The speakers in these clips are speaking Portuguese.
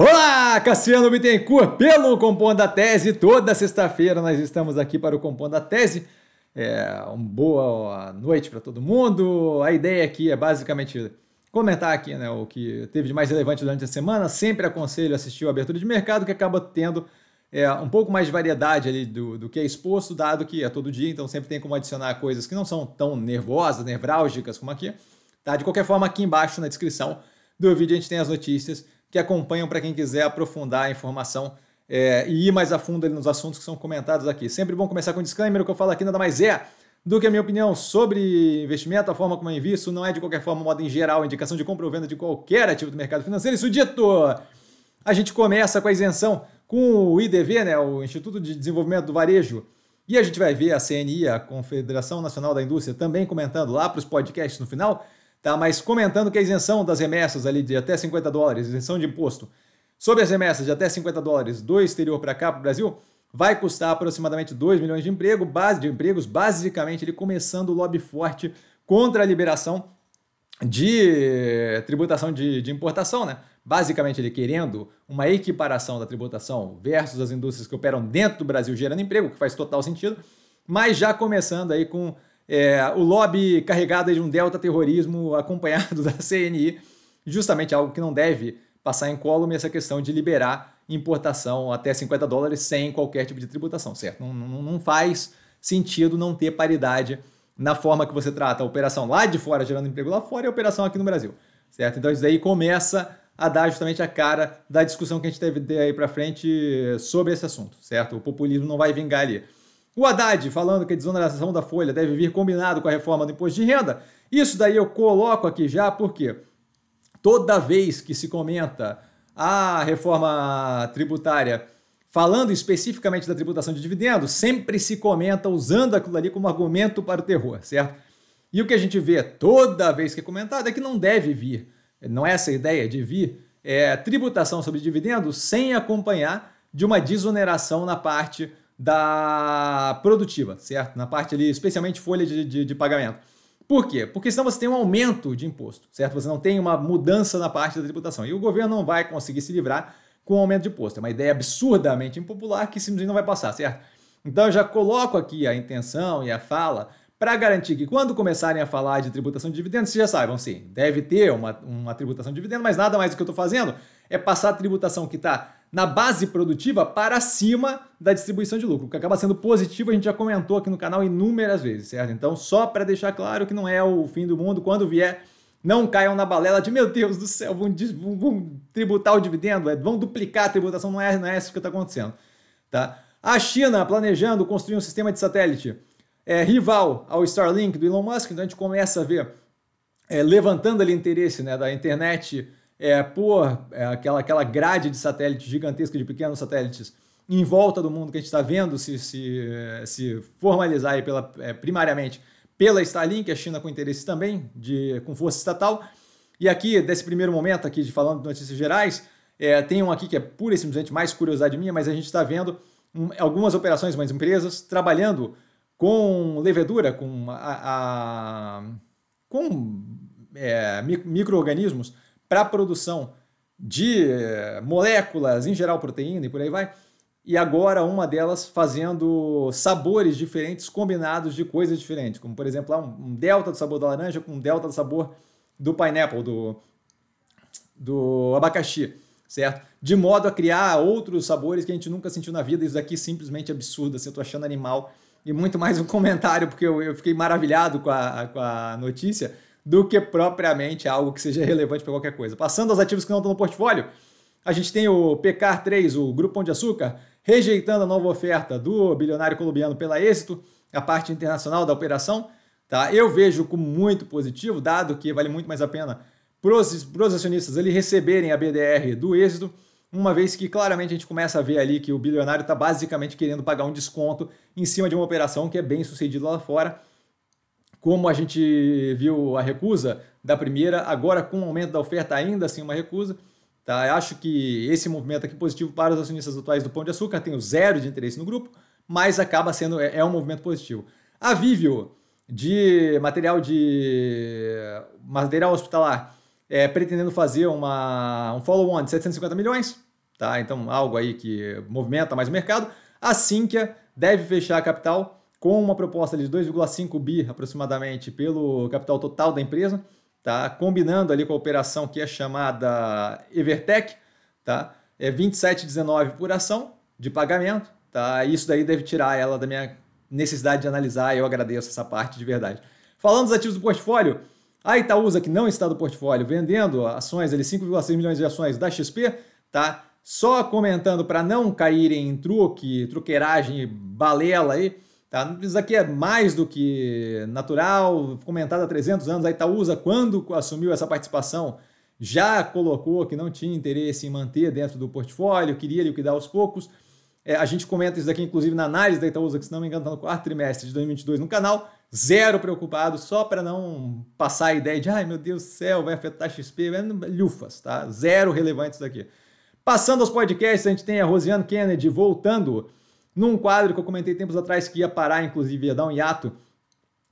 Olá, Cassiano Bittencourt, pelo Compondo a Tese. Toda sexta-feira nós estamos aqui para o Compondo a Tese. É, uma boa noite para todo mundo. A ideia aqui é basicamente comentar aqui né, o que teve de mais relevante durante a semana. Sempre aconselho assistir o Abertura de Mercado, que acaba tendo é, um pouco mais de variedade ali do, do que é exposto, dado que é todo dia, então sempre tem como adicionar coisas que não são tão nervosas, nevrálgicas como aqui. Tá? De qualquer forma, aqui embaixo na descrição do vídeo a gente tem as notícias que acompanham para quem quiser aprofundar a informação é, e ir mais a fundo nos assuntos que são comentados aqui. Sempre bom começar com um disclaimer, o que eu falo aqui nada mais é do que a minha opinião sobre investimento, a forma como eu invisto, não é de qualquer forma, modo em geral, indicação de compra ou venda de qualquer ativo do mercado financeiro. Isso dito, a gente começa com a isenção com o IDV, né, o Instituto de Desenvolvimento do Varejo, e a gente vai ver a CNI, a Confederação Nacional da Indústria, também comentando lá para os podcasts no final. Tá? Mas comentando que a isenção das remessas ali de até 50 dólares, isenção de imposto, sobre as remessas de até 50 dólares do exterior para cá, para o Brasil, vai custar aproximadamente 2 milhões de emprego, base de empregos, basicamente ele começando o lobby forte contra a liberação de eh, tributação de, de, importação, né? Basicamente ele querendo uma equiparação da tributação versus as indústrias que operam dentro do Brasil gerando emprego, que faz total sentido, mas já começando aí com é, o lobby carregado de um delta terrorismo acompanhado da CNI, justamente algo que não deve passar em colo essa questão de liberar importação até 50 dólares sem qualquer tipo de tributação, certo? Não, não, não faz sentido não ter paridade na forma que você trata a operação lá de fora, gerando emprego lá fora, e a operação aqui no Brasil, certo? Então isso daí começa a dar justamente a cara da discussão que a gente deve ter aí para frente sobre esse assunto, certo? O populismo não vai vingar ali. O Haddad falando que a desoneração da folha deve vir combinado com a reforma do imposto de renda. Isso daí eu coloco aqui já porque toda vez que se comenta a reforma tributária falando especificamente da tributação de dividendos, sempre se comenta usando aquilo ali como argumento para o terror, certo? E o que a gente vê toda vez que é comentado é que não deve vir, não é essa ideia de vir é, tributação sobre dividendos sem acompanhar de uma desoneração na parte da produtiva, certo? Na parte ali, especialmente folha de, de, de, pagamento. Por quê? Porque senão você tem um aumento de imposto, certo? Você não tem uma mudança na parte da tributação. E o governo não vai conseguir se livrar com o aumento de imposto. É uma ideia absurdamente impopular que simplesmente não vai passar, certo? Então eu já coloco aqui a intenção e a fala para garantir que quando começarem a falar de tributação de dividendos, vocês já saibam, sim, deve ter uma, uma tributação de dividendos, mas nada mais do que eu estou fazendo é passar a tributação que está na base produtiva para cima da distribuição de lucro, que acaba sendo positivo, a gente já comentou aqui no canal inúmeras vezes, certo? Então, só para deixar claro que não é o fim do mundo, quando vier, não caiam na balela de, meu Deus do céu, vão, vão tributar o dividendo, vão duplicar a tributação, não é, não é isso que está acontecendo, tá? A China planejando construir um sistema de satélite é, rival ao Starlink do Elon Musk, então a gente começa a ver, é, levantando ali interesse né, da internet é, por é, aquela, aquela grade de satélites gigantesca de pequenos satélites em volta do mundo que a gente está vendo se, se, se formalizar pela, é, primariamente pela Starlink, a China com interesse também, de, com força estatal. E aqui, desse primeiro momento aqui de falando de notícias gerais, é, tem um aqui que é pura e simplesmente mais curiosidade minha, mas a gente está vendo um, algumas operações, algumas empresas trabalhando com levedura, com, a, a com é, micro-organismos para a produção de eh, moléculas, em geral proteína e por aí vai. E agora uma delas fazendo sabores diferentes, combinados de coisas diferentes, como por exemplo um delta do sabor da laranja com um delta do sabor do pineapple, do, do abacaxi, certo? De modo a criar outros sabores que a gente nunca sentiu na vida. Isso aqui é simplesmente absurdo, assim, eu tô achando animal. E muito mais um comentário, porque eu, eu fiquei maravilhado com a, com a notícia do que propriamente algo que seja relevante para qualquer coisa. Passando aos ativos que não estão no portfólio, a gente tem o pk 3, o Grupo Pão de Açúcar, rejeitando a nova oferta do bilionário colombiano pela Êxito, a parte internacional da operação. Tá? Eu vejo como muito positivo, dado que vale muito mais a pena para os acionistas ali receberem a BDR do Êxito, uma vez que claramente a gente começa a ver ali que o bilionário está basicamente querendo pagar um desconto em cima de uma operação que é bem sucedida lá fora como a gente viu a recusa da primeira, agora com o aumento da oferta, ainda assim uma recusa. Tá? Eu acho que esse movimento aqui positivo para os acionistas atuais do Pão de Açúcar, tem zero de interesse no grupo, mas acaba sendo, é, é um movimento positivo. A Vivio, de material de material hospitalar, é, pretendendo fazer uma, um follow-on de 750 milhões, tá? então algo aí que movimenta mais o mercado. A Sinqia deve fechar a capital com uma proposta de 2,5 bi aproximadamente pelo capital total da empresa, tá? combinando ali com a operação que é chamada Evertec, tá? é 27,19 por ação de pagamento, tá? isso daí deve tirar ela da minha necessidade de analisar e eu agradeço essa parte de verdade. Falando dos ativos do portfólio, a Itaúsa, que não está do portfólio, vendendo ações, 5,6 milhões de ações da XP, tá? só comentando para não caírem em truque, truqueiragem, balela aí, Tá? Isso aqui é mais do que natural, comentado há 300 anos. A Itaúsa, quando assumiu essa participação, já colocou que não tinha interesse em manter dentro do portfólio, queria liquidar aos poucos. É, a gente comenta isso aqui, inclusive, na análise da Itaúsa, que se não me engano está no quarto trimestre de 2022 no canal. Zero preocupado, só para não passar a ideia de, ai meu Deus do céu, vai afetar XP, é, lufas, tá? Zero relevante isso daqui. Passando aos podcasts, a gente tem a Rosiane Kennedy voltando num quadro que eu comentei tempos atrás que ia parar, inclusive ia dar um hiato,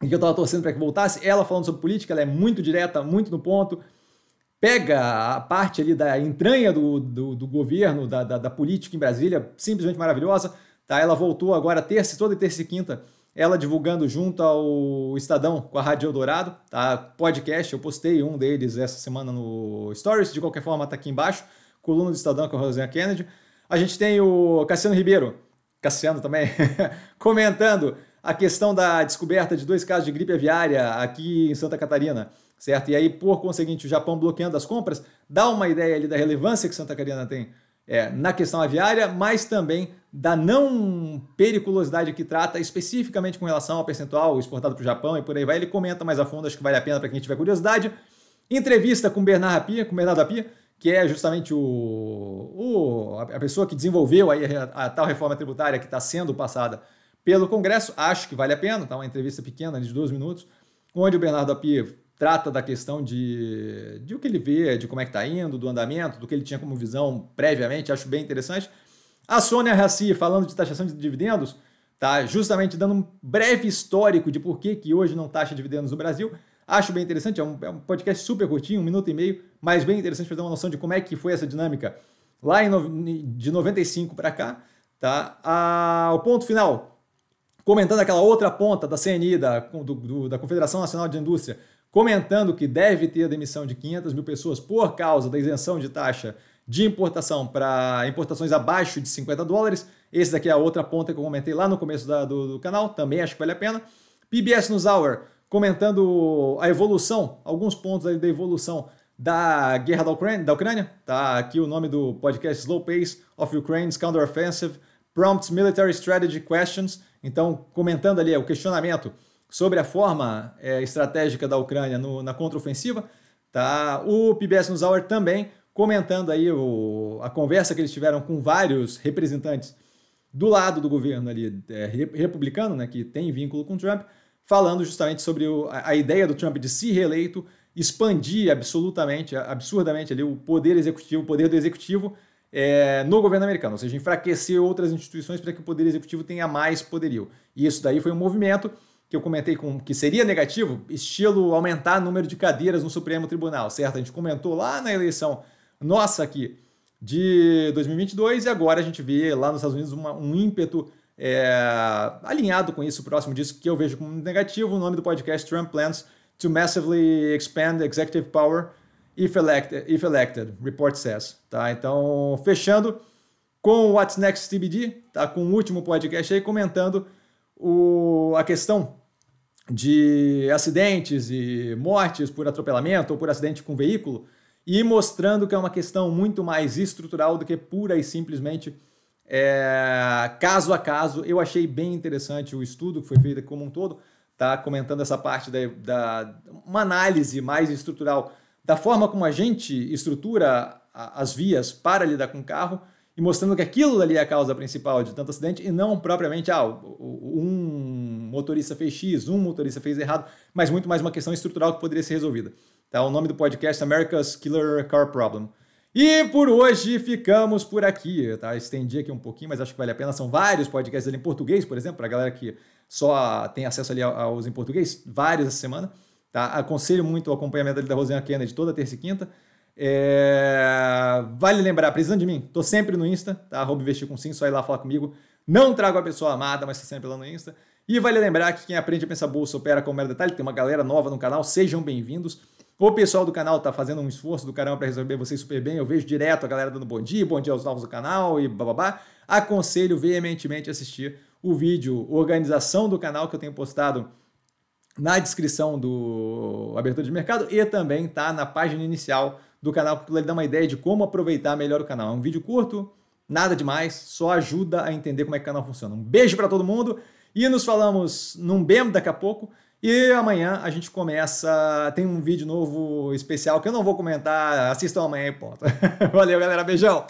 e que eu estava torcendo para que voltasse, ela falando sobre política, ela é muito direta, muito no ponto, pega a parte ali da entranha do, do, do governo, da, da, da, política em Brasília, simplesmente maravilhosa. Tá? Ela voltou agora terça, toda terça e quinta, ela divulgando junto ao Estadão com a Rádio Eldorado, tá? podcast, eu postei um deles essa semana no Stories, de qualquer forma está aqui embaixo, coluna do Estadão com a Rosinha Kennedy. A gente tem o Cassiano Ribeiro, Cassiano também, comentando a questão da descoberta de dois casos de gripe aviária aqui em Santa Catarina, certo? E aí, por conseguinte, o Japão bloqueando as compras, dá uma ideia ali da relevância que Santa Catarina tem é, na questão aviária, mas também da não periculosidade que trata, especificamente com relação ao percentual exportado para o Japão e por aí vai. Ele comenta mais a fundo, acho que vale a pena para quem tiver curiosidade. Entrevista com Bernardo Apia, com Bernardo Apia que é justamente o, o a pessoa que desenvolveu aí a, a tal reforma tributária que está sendo passada pelo Congresso. Acho que vale a pena, tá uma entrevista pequena de dois minutos, onde o Bernardo Api trata da questão de, de o que ele vê, de como é que está indo, do andamento, do que ele tinha como visão previamente, acho bem interessante. A Sônia Raci, falando de taxação de dividendos, tá justamente dando um breve histórico de por que, que hoje não taxa dividendos no Brasil. Acho bem interessante, é um, é um podcast super curtinho, um minuto e meio, mas bem interessante para dar uma noção de como é que foi essa dinâmica lá em, de 95 para cá, tá? Ah, o ponto final, comentando aquela outra ponta da CNI, da, do, da Confederação Nacional de Indústria, comentando que deve ter a demissão de 500 mil pessoas por causa da isenção de taxa de importação para importações abaixo de 50 dólares. Esse daqui é a outra ponta que eu comentei lá no começo da, do, do, canal, também acho que vale a pena. PBS News Hour comentando a evolução, alguns pontos ali da evolução da guerra da Ucrânia, da Ucrânia. Tá aqui o nome do podcast Slow Pace of Ukraine's Counteroffensive Prompts Military Strategy Questions. Então, comentando ali é o questionamento sobre a forma é, estratégica da Ucrânia no, na contraofensiva. Tá? O PBS News Hour também comentando aí o, a conversa que eles tiveram com vários representantes do lado do governo ali é, republicano, né, que tem vínculo com Trump, falando justamente sobre o, a, a ideia do Trump de se reeleito, expandir absolutamente, absurdamente ali, o poder executivo, o poder do executivo é, no governo americano, ou seja, enfraquecer outras instituições para que o poder executivo tenha mais poderio. E isso daí foi um movimento que eu comentei com que seria negativo, estilo aumentar o número de cadeiras no Supremo Tribunal, certo? A gente comentou lá na eleição nossa aqui de 2022 e agora a gente vê lá nos Estados Unidos uma, um ímpeto é, alinhado com isso, próximo disso, que eu vejo como negativo, o nome do podcast Trump Plans to Massively Expand Executive Power if elected, if elected report says. Tá? Então, fechando com o What's Next TBD, tá? com o último podcast aí, comentando o, a questão de acidentes e mortes por atropelamento ou por acidente com veículo e mostrando que é uma questão muito mais estrutural do que pura e simplesmente é, caso a caso. Eu achei bem interessante o estudo que foi feito como um todo, tá? comentando essa parte da, da uma análise mais estrutural da forma como a gente estrutura as vias para lidar com o carro e mostrando que aquilo ali é a causa principal de tanto acidente e não propriamente ah, um motorista fez X, um motorista fez errado, mas muito mais uma questão estrutural que poderia ser resolvida. Tá? O nome do podcast é America's Killer Car Problem. E por hoje ficamos por aqui, tá? Estendi aqui um pouquinho, mas acho que vale a pena. São vários podcasts ali em português, por exemplo, para galera que só tem acesso ali aos em português, vários essa semana. Tá? Aconselho muito o acompanhamento da Rosinha Kennedy toda terça e quinta. É... Vale lembrar, precisando de mim, tô sempre no Insta, tá? Arroba investir com sim, só ir lá falar comigo. Não trago a pessoa amada, mas tô sempre lá no Insta. E vale lembrar que quem aprende a pensar bolsa opera com o mero detalhe. Tem uma galera nova no canal, sejam bem-vindos. O pessoal do canal tá fazendo um esforço do caramba para resolver vocês super bem. Eu vejo direto a galera dando bom dia, bom dia aos novos do canal e babá. Aconselho veementemente assistir o vídeo organização do canal que eu tenho postado na descrição do abertura de mercado e também tá na página inicial do canal, porque ele dá uma ideia de como aproveitar melhor o canal. É um vídeo curto, nada demais, só ajuda a entender como é que o canal funciona. Um beijo para todo mundo e nos falamos num BEM daqui a pouco. E amanhã a gente começa. Tem um vídeo novo especial que eu não vou comentar. Assistam amanhã e ponto. Valeu, galera. Beijão!